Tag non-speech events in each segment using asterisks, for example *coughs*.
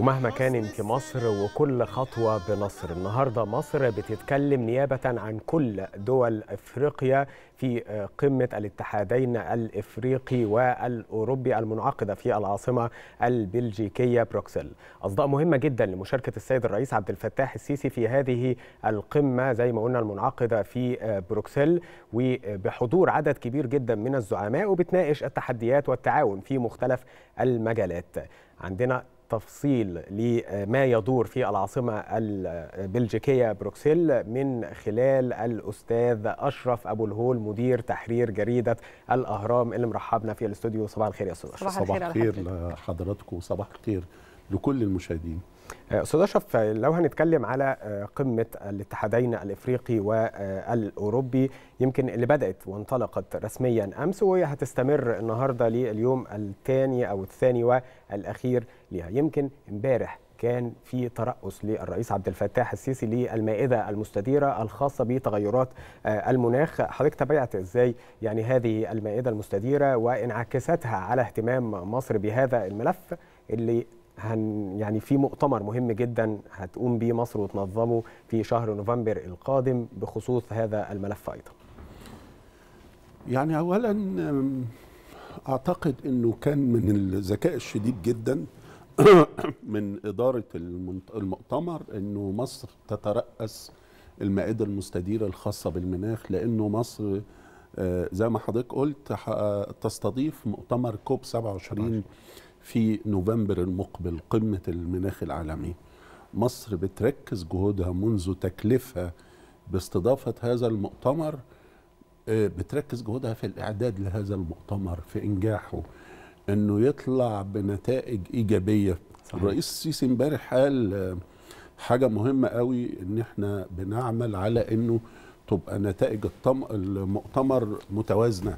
ومهما كان انت مصر وكل خطوة بنصر النهاردة مصر بتتكلم نيابة عن كل دول إفريقيا في آه، قمة الاتحادين الإفريقي والأوروبي المنعقدة في العاصمة البلجيكية بروكسل أصداء مهمة جدا لمشاركة السيد الرئيس عبد الفتاح السيسي في هذه القمة زي ما قلنا المنعقدة في آه، بروكسل وبحضور عدد كبير جدا من الزعماء وبتناقش التحديات والتعاون في مختلف المجالات عندنا تفصيل لما يدور في العاصمة البلجيكية بروكسل من خلال الأستاذ أشرف أبو الهول مدير تحرير جريدة الأهرام اللي مرحبنا في الاستوديو صباح الخير يا أستاذ أشرف صباح الخير لحضراتكم وصباح الخير لكل المشاهدين استاذ اشرف لو هنتكلم على آه، قمه الاتحادين الافريقي والاوروبي يمكن اللي بدات وانطلقت رسميا امس وهي هتستمر النهارده لليوم الثاني او الثاني والاخير لها يمكن امبارح كان في ترأس للرئيس عبد الفتاح السيسي للمائده المستديره الخاصه بتغيرات آه، المناخ، حضرتك تابعت ازاي يعني هذه المائده المستديره وانعكاساتها على اهتمام مصر بهذا الملف اللي هن يعني في مؤتمر مهم جدا هتقوم بيه مصر وتنظمه في شهر نوفمبر القادم بخصوص هذا الملف ايضا. يعني اولا اعتقد انه كان من الذكاء الشديد جدا *clears throat* من اداره المؤتمر انه مصر تترأس المائده المستديره الخاصه بالمناخ لانه مصر آه، زي ما حضرتك قلت تستضيف مؤتمر كوب 27 في نوفمبر المقبل قمة المناخ العالمي مصر بتركز جهودها منذ تكلفها باستضافة هذا المؤتمر آه، بتركز جهودها في الإعداد لهذا المؤتمر في إنجاحه انه يطلع بنتائج ايجابيه صحيح. الرئيس السيسي امبارح قال آه، حاجه مهمه قوي ان احنا بنعمل على انه تبقى نتائج المؤتمر متوازنه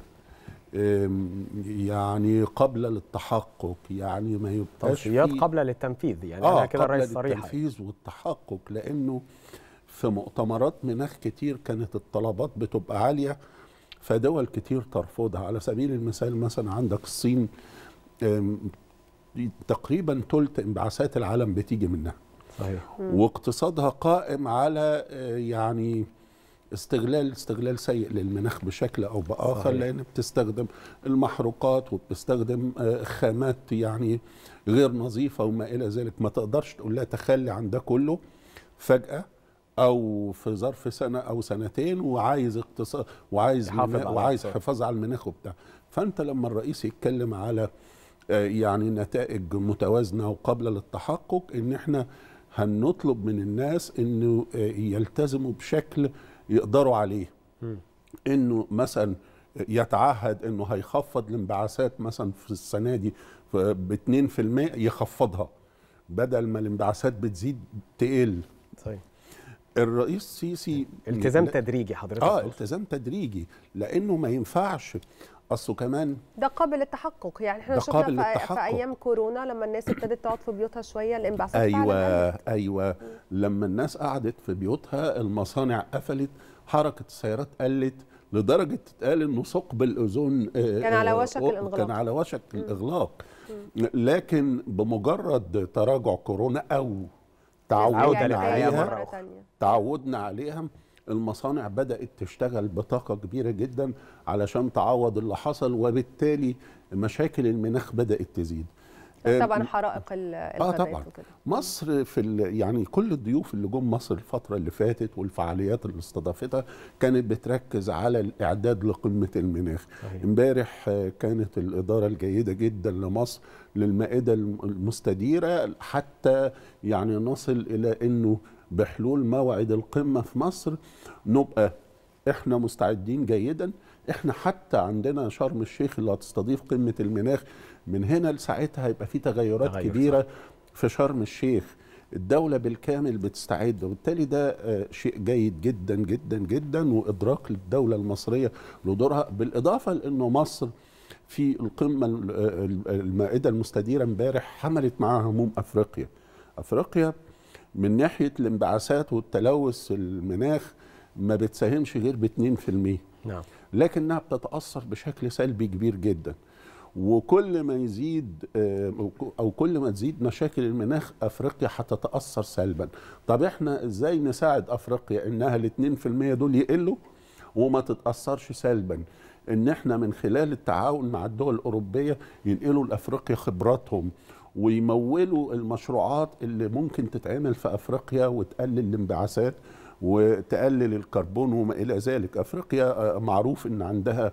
يعني قابله للتحقق يعني ما يبقاش توصيات قابله للتنفيذ يعني آه كده الرئيس صريح للتنفيذ والتحقق لانه في مؤتمرات مناخ كتير كانت الطلبات بتبقى عاليه فدول كتير ترفضها على سبيل المثال مثلا عندك الصين تقريبا ثلث انبعاثات العالم بتيجي منها صحيح واقتصادها قائم على آه، يعني استغلال استغلال سيء للمناخ بشكل او باخر صحيح. لان بتستخدم المحروقات وبتستخدم آه، خامات يعني غير نظيفه وما الى ذلك ما تقدرش تقول لها تخلي عن ده كله فجاه او في ظرف سنه او سنتين وعايز اقتصاد وعايز وعايز حفاظ على المناخ وبتاع فانت لما الرئيس يتكلم على آه، يعني نتائج متوازنه وقابله للتحقق ان احنا هنطلب من الناس انه آه، يلتزموا بشكل يقدروا عليه انه مثلا يتعهد انه هيخفض الانبعاثات مثلا في السنه دي ب 2% يخفضها بدل ما الانبعاثات بتزيد تقل طيب الرئيس السيسي التزام تدريجي حضرتك اه التزام تدريجي لانه ما ينفعش قصه كمان ده قابل للتحقق يعني احنا شفنا في, في ايام كورونا لما الناس ابتدت تقعد في بيوتها شويه الانبعاثات ايوه ايوه لما الناس قعدت في بيوتها المصانع قفلت حركه السيارات قلت لدرجه تتقال انه ثقب الاوزون آه، آه، كان على وشك الانغلاق كان على وشك الاغلاق لكن بمجرد تراجع كورونا او تعودنا يعني عليها تعودنا عليها المصانع بدأت تشتغل بطاقة كبيرة جدا علشان تعوض اللي حصل وبالتالي مشاكل المناخ بدأت تزيد آه، طبعا حرائق اه طبعا وكده. مصر في ال... يعني كل الضيوف اللي جم مصر الفتره اللي فاتت والفعاليات اللي استضافتها كانت بتركز على الاعداد لقمه المناخ امبارح آه، كانت الاداره الجيده جدا لمصر للمائده المستديره حتى يعني نصل الى انه بحلول موعد القمه في مصر نبقى احنا مستعدين جيدا احنا حتى عندنا شرم الشيخ اللي هتستضيف قمه المناخ من هنا لساعتها هيبقى في تغيرات تغير كبيره صح. في شرم الشيخ الدوله بالكامل بتستعد وبالتالي ده آه، شيء جيد جدا جدا جدا وادراك للدوله المصريه لدورها بالاضافه لانه مصر في القمه آه، المائده المستديره امبارح حملت معاها هموم افريقيا افريقيا من ناحيه الانبعاثات والتلوث المناخ ما بتساهمش غير ب 2% نعم لكنها بتتاثر بشكل سلبي كبير جدا وكل ما يزيد آه، او كل ما تزيد مشاكل المناخ افريقيا هتتاثر سلبا طب احنا ازاي نساعد افريقيا انها ال 2% دول يقلوا وما تتاثرش سلبا ان احنا من خلال التعاون مع الدول الاوروبيه ينقلوا لافريقيا خبراتهم ويمولوا المشروعات اللي ممكن تتعمل في افريقيا وتقلل الانبعاثات وتقلل الكربون وما الى ذلك افريقيا آه، معروف ان عندها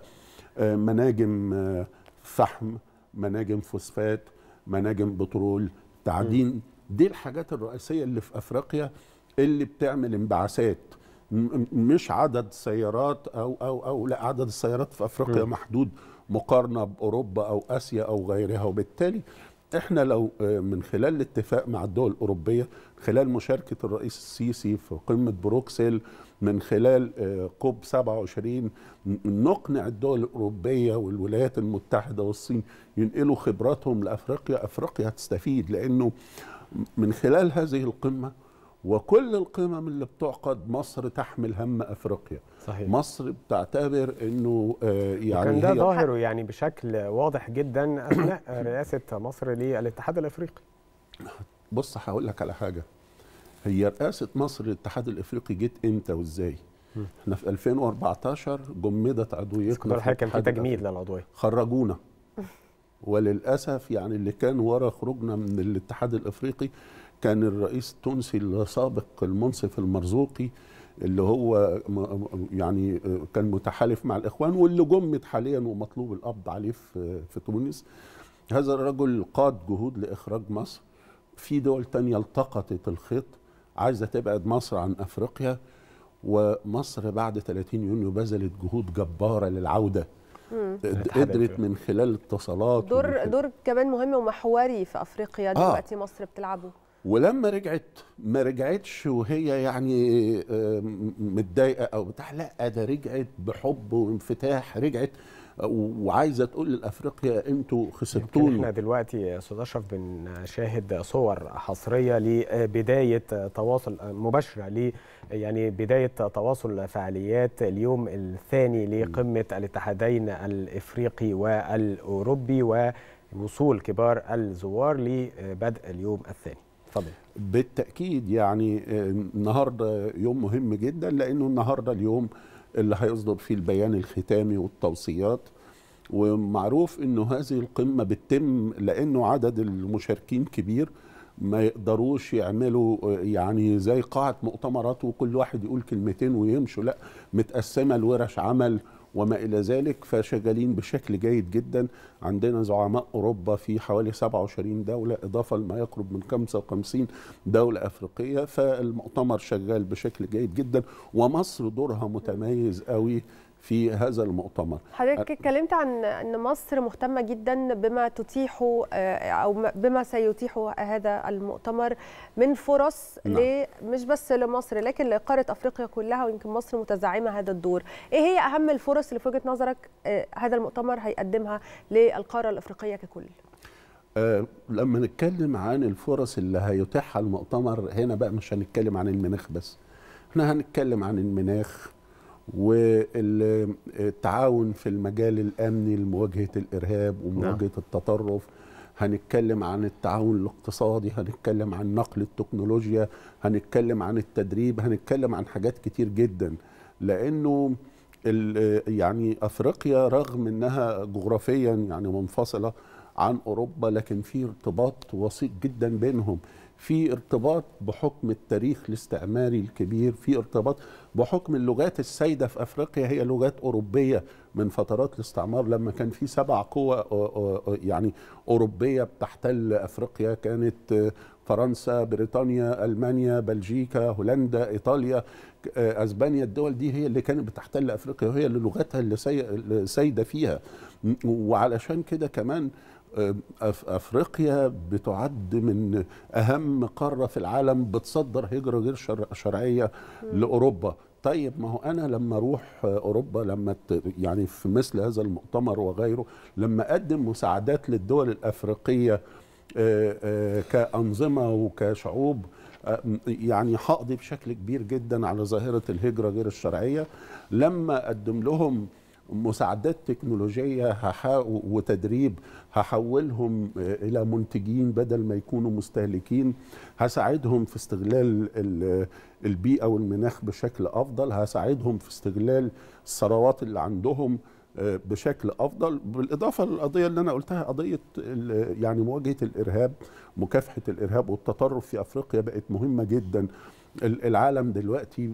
آه، مناجم آه، فحم مناجم فوسفات مناجم بترول تعدين دي الحاجات الرئيسيه اللي في افريقيا اللي بتعمل انبعاثات مش عدد سيارات او او او لا عدد السيارات في افريقيا م. محدود مقارنه باوروبا او اسيا او غيرها وبالتالي احنا لو آه، من خلال الاتفاق مع الدول الاوروبيه خلال مشاركه الرئيس السيسي في قمه بروكسل من خلال آه، كوب 27 نقنع الدول الاوروبيه والولايات المتحده والصين ينقلوا خبراتهم لافريقيا افريقيا هتستفيد لانه من خلال هذه القمه وكل القمم اللي بتعقد مصر تحمل هم افريقيا صحيح. مصر بتعتبر انه آه، يعني كان ده ظاهره يعني بشكل واضح جدا اثناء *coughs* رئاسه مصر للاتحاد الافريقي بص هقول لك على حاجه هي رئاسه مصر للاتحاد الافريقي جت امتى وازاي احنا في 2014 جمدت عضويتنا في كان في تجميد للعضويه خرجونا *laughs* وللاسف يعني اللي كان ورا خروجنا من الاتحاد الافريقي كان الرئيس التونسي السابق المنصف المرزوقي اللي هو يعني آه، كان متحالف مع الاخوان واللي جمد حاليا ومطلوب القبض عليه في تونس هذا الرجل قاد جهود لاخراج مصر في دول تانية التقطت الخيط عايزه تبعد مصر عن افريقيا ومصر بعد 30 يونيو بذلت جهود جباره للعوده قدرت من خلال اتصالات دور دور كمان مهم ومحوري في افريقيا آه. دلوقتي آه. مصر بتلعبه ولما رجعت ما رجعتش وهي يعني آه، متضايقه او بتاع لا ده رجعت بحب وانفتاح رجعت آه، وعايزه تقول لافريقيا انتوا خسرتونا احنا دلوقتي يا استاذ اشرف بنشاهد صور حصريه لبدايه تواصل آه، مباشره ل يعني بدايه تواصل فعاليات اليوم الثاني لقمه الاتحادين الافريقي والاوروبي ووصول كبار الزوار لبدء اليوم الثاني طبعا. بالتاكيد يعني آه، النهارده يوم مهم جدا لانه النهارده اليوم اللي هيصدر فيه البيان الختامي والتوصيات ومعروف انه هذه القمه بتتم لانه عدد المشاركين كبير ما يقدروش يعملوا آه، يعني زي قاعه مؤتمرات وكل واحد يقول كلمتين ويمشوا لا متقسمه لورش عمل وما إلى ذلك فشغالين بشكل جيد جدا عندنا زعماء أوروبا في حوالي 27 دولة إضافة لما يقرب من 55 دولة أفريقية فالمؤتمر شغال بشكل جيد جدا ومصر دورها متميز قوي في هذا المؤتمر حضرتك اتكلمت عن ان مصر مهتمه جدا بما تتيحه آه، او بما سيتيحه هذا المؤتمر من فرص نعم. مش بس لمصر لكن لقاره افريقيا كلها ويمكن مصر متزعمه هذا الدور ايه هي اهم الفرص اللي في وجهه نظرك آه، هذا المؤتمر هيقدمها للقاره الافريقيه ككل أه لما نتكلم عن الفرص اللي هيتيحها المؤتمر هنا بقى مش هنتكلم عن المناخ بس احنا هنتكلم عن المناخ والتعاون في المجال الامني لمواجهه الارهاب ومواجهه نعم. التطرف هنتكلم عن التعاون الاقتصادي هنتكلم عن نقل التكنولوجيا هنتكلم عن التدريب هنتكلم عن حاجات كتير جدا لانه يعني افريقيا رغم انها جغرافيا يعني منفصله عن اوروبا لكن في ارتباط وثيق جدا بينهم في ارتباط بحكم التاريخ الاستعماري الكبير في ارتباط بحكم اللغات السائده في افريقيا هي لغات اوروبيه من فترات الاستعمار لما كان في سبع قوى يعني اوروبيه بتحتل افريقيا كانت فرنسا بريطانيا المانيا بلجيكا هولندا ايطاليا اسبانيا الدول دي هي اللي كانت بتحتل افريقيا وهي اللي لغتها اللي سايده فيها وعلشان كده كمان افريقيا بتعد من اهم قاره في العالم بتصدر هجره غير شرعيه لاوروبا طيب ما هو انا لما اروح اوروبا لما يعني في مثل هذا المؤتمر وغيره لما اقدم مساعدات للدول الافريقيه آه، آه، كانظمه وكشعوب آه، يعني هقضي بشكل كبير جدا على ظاهره الهجره غير الشرعيه لما اقدم لهم مساعدات تكنولوجية وتدريب هحولهم آه، إلى منتجين بدل ما يكونوا مستهلكين هساعدهم في استغلال البيئة والمناخ بشكل أفضل هساعدهم في استغلال الثروات اللي عندهم آه، بشكل افضل بالاضافه للقضيه اللي انا قلتها قضيه يعني مواجهه الارهاب مكافحه الارهاب والتطرف في افريقيا بقت مهمه جدا العالم دلوقتي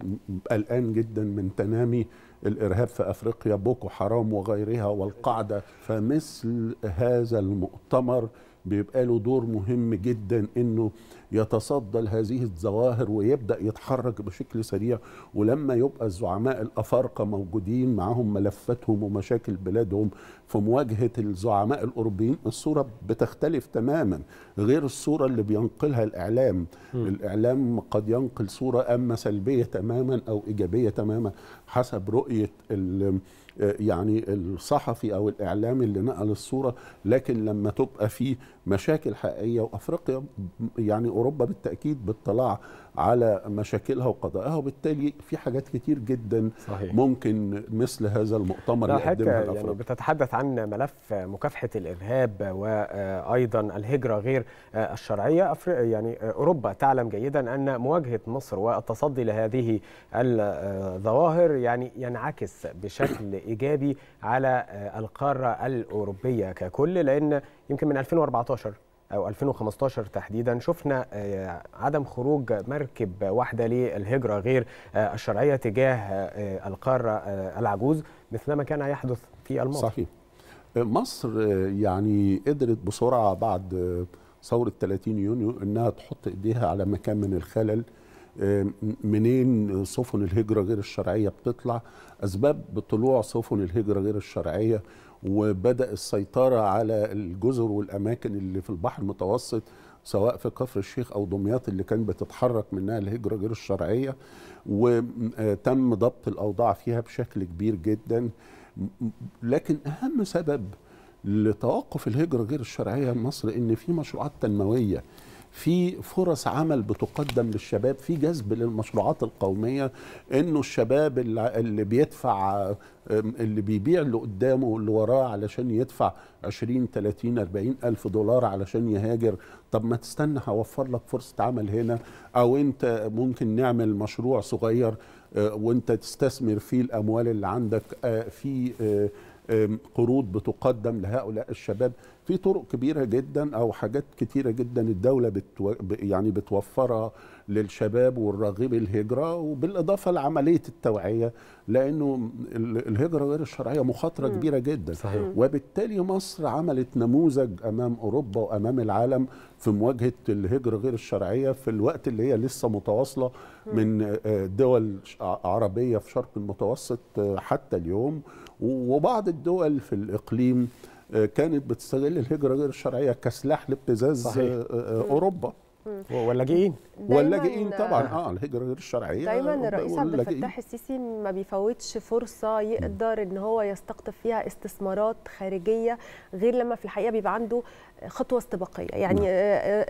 قلقان جدا من تنامي الارهاب في افريقيا بوكو حرام وغيرها والقاعده فمثل هذا المؤتمر بيبقى له دور مهم جدا انه يتصدى لهذه الظواهر ويبدا يتحرك بشكل سريع ولما يبقى الزعماء الافارقه موجودين معاهم ملفاتهم ومشاكل بلادهم في مواجهة الزعماء الأوروبيين الصورة بتختلف تماما غير الصورة اللي بينقلها الإعلام م. الإعلام قد ينقل صورة أما سلبية تماما أو إيجابية تماما حسب رؤية آه، يعني الصحفي أو الإعلام اللي نقل الصورة لكن لما تبقى فيه مشاكل حقيقيه وافريقيا يعني اوروبا بالتاكيد بتطلع على مشاكلها وقضائها وبالتالي في حاجات كتير جدا صحيح. ممكن مثل هذا المؤتمر يقدمها يعني بتتحدث عن ملف مكافحه الارهاب وايضا آه، الهجره غير آه، الشرعيه آه، يعني اوروبا تعلم جيدا ان مواجهه مصر والتصدي لهذه الظواهر يعني ينعكس بشكل ايجابي على القاره الاوروبيه ككل لان يمكن من 2014 او 2015 تحديدا شفنا آه، عدم خروج مركب واحده للهجره غير آه، الشرعيه تجاه آه، القاره العجوز مثلما كان يحدث في الماضي صحيح مصر يعني قدرت بسرعه بعد ثوره 30 يونيو انها تحط ايديها على مكان من الخلل منين سفن الهجره غير الشرعيه بتطلع اسباب طلوع سفن الهجره غير الشرعيه وبدا السيطره على الجزر والاماكن اللي في البحر المتوسط سواء في كفر الشيخ او دمياط اللي كانت بتتحرك منها الهجره غير الشرعيه وتم ضبط الاوضاع فيها بشكل كبير جدا لكن اهم سبب لتوقف الهجره غير الشرعيه لمصر ان في مشروعات تنمويه في فرص عمل بتقدم للشباب في جذب للمشروعات القوميه انه الشباب اللي بيدفع اللي بيبيع اللي قدامه واللي وراه علشان يدفع 20 30 40 ألف دولار علشان يهاجر طب ما تستنى هوفر لك فرصة عمل هنا أو أنت ممكن نعمل مشروع صغير آه، وأنت تستثمر فيه الأموال اللي عندك آه، في آه، قروض بتقدم لهؤلاء الشباب في طرق كبيره جدا او حاجات كتيره جدا الدوله بتو... يعني بتوفرها للشباب والراغب الهجره وبالاضافه لعمليه التوعيه لانه الهجره غير الشرعيه مخاطره كبيره جدا صحيح. وبالتالي مصر عملت نموذج امام اوروبا وامام العالم في مواجهه الهجره غير الشرعيه في الوقت اللي هي لسه متواصله من آه، دول عربيه في شرق المتوسط آه، حتى اليوم وبعض الدول في الإقليم آه، كانت بتستغل الهجرة غير الشرعية كسلاح لابتزاز آه، صحيح. آه، أوروبا واللاجئين واللاجئين طبعا اه الهجره غير الشرعيه دايما الرئيس عبد الفتاح السيسي ما بيفوتش فرصه يقدر ان هو يستقطب فيها استثمارات خارجيه غير لما في الحقيقه بيبقى عنده خطوه استباقيه يعني نعم.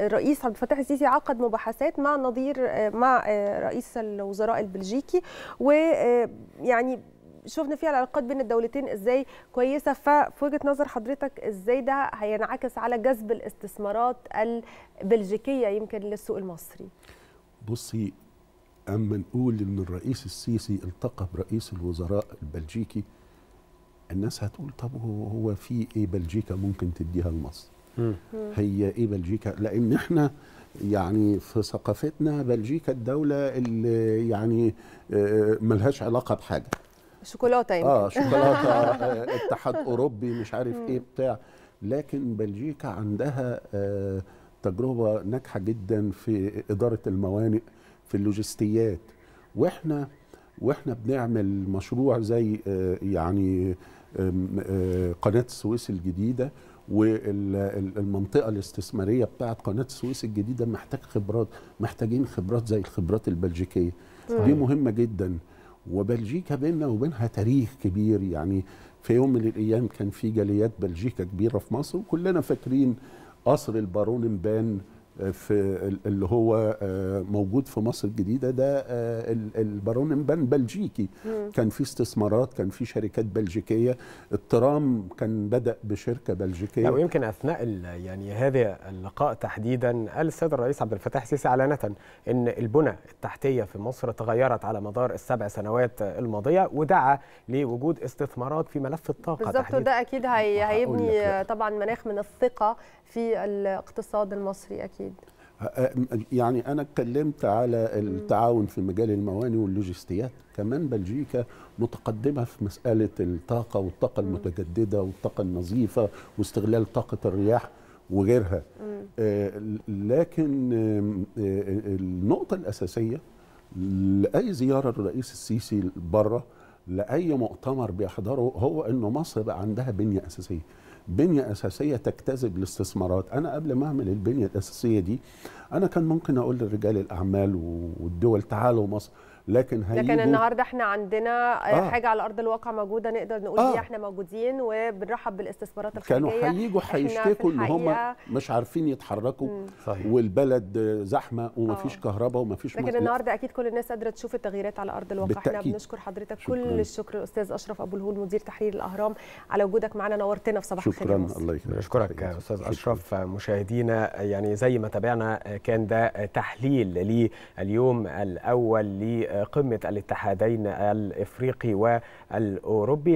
الرئيس عبد الفتاح السيسي عقد مباحثات مع نظير مع رئيس الوزراء البلجيكي ويعني شفنا فيها العلاقات بين الدولتين ازاي كويسه ففي وجهه نظر حضرتك ازاي ده هينعكس على جذب الاستثمارات البلجيكيه يمكن للسوق المصري بصي اما نقول ان الرئيس السيسي التقى برئيس الوزراء البلجيكي الناس هتقول طب هو في ايه بلجيكا ممكن تديها لمصر هي ايه بلجيكا لان احنا يعني في ثقافتنا بلجيكا الدوله اللي يعني آه، ملهاش علاقه بحاجه شوكولاته يمكن اه شوكولاته *laughs* آه، اتحاد اوروبي مش عارف ايه بتاع لكن بلجيكا عندها آه، تجربه ناجحه جدا في اداره الموانئ في اللوجستيات واحنا واحنا بنعمل مشروع زي آه، يعني قناه السويس الجديده والمنطقه الاستثماريه بتاعت قناه السويس الجديده محتاج خبرات محتاجين خبرات زي الخبرات البلجيكيه دي مهمه جدا وبلجيكا بيننا وبينها تاريخ كبير يعني في يوم من الايام كان في جاليات بلجيكا كبيره في مصر وكلنا فاكرين قصر البارون مبان في اللي هو آه، موجود في مصر الجديده ده آه، البارون امبان بلجيكي مم. كان في استثمارات كان في شركات بلجيكيه الترام كان بدا بشركه بلجيكيه ويمكن اثناء يعني هذا اللقاء تحديدا قال السيد الرئيس عبد الفتاح السيسي علانه ان البنى التحتيه في مصر تغيرت على مدار السبع سنوات الماضيه ودعا لوجود استثمارات في ملف الطاقه بالظبط وده اكيد هي هيبني طبعا مناخ من الثقه في الاقتصاد المصري اكيد يعني انا اتكلمت على التعاون في مجال المواني واللوجستيات كمان بلجيكا متقدمه في مساله الطاقه والطاقه المتجدده والطاقه النظيفه واستغلال طاقه الرياح وغيرها آه، لكن آه، آه، النقطه الاساسيه لاي زياره الرئيس السيسي بره لاي مؤتمر بيحضره هو انه مصر عندها بنيه اساسيه بنية أساسية تجتذب الاستثمارات أنا قبل ما أعمل البنية الأساسية دي أنا كان ممكن أقول لرجال الأعمال والدول تعالوا مصر لكن هي لكن النهارده احنا عندنا آه،, آه. حاجه على ارض الواقع موجوده نقدر نقول آه. احنا موجودين وبنرحب بالاستثمارات الخارجيه كانوا هيجوا هيشتكوا ان هم مش عارفين يتحركوا صحيح. والبلد زحمه ومفيش آه. كهرباء ومفيش لكن مصر. النهارده اكيد كل الناس قادره تشوف التغييرات على ارض الواقع بالتأكيد. احنا بنشكر حضرتك شكراً. كل الشكر استاذ اشرف ابو الهول مدير تحرير الاهرام على وجودك معنا نورتنا في صباح الخير شكرا الله يكرمك اشكرك استاذ اشرف مشاهدينا يعني زي ما تابعنا آه، كان ده تحليل لليوم الاول ل قمة الاتحادين الإفريقي والأوروبي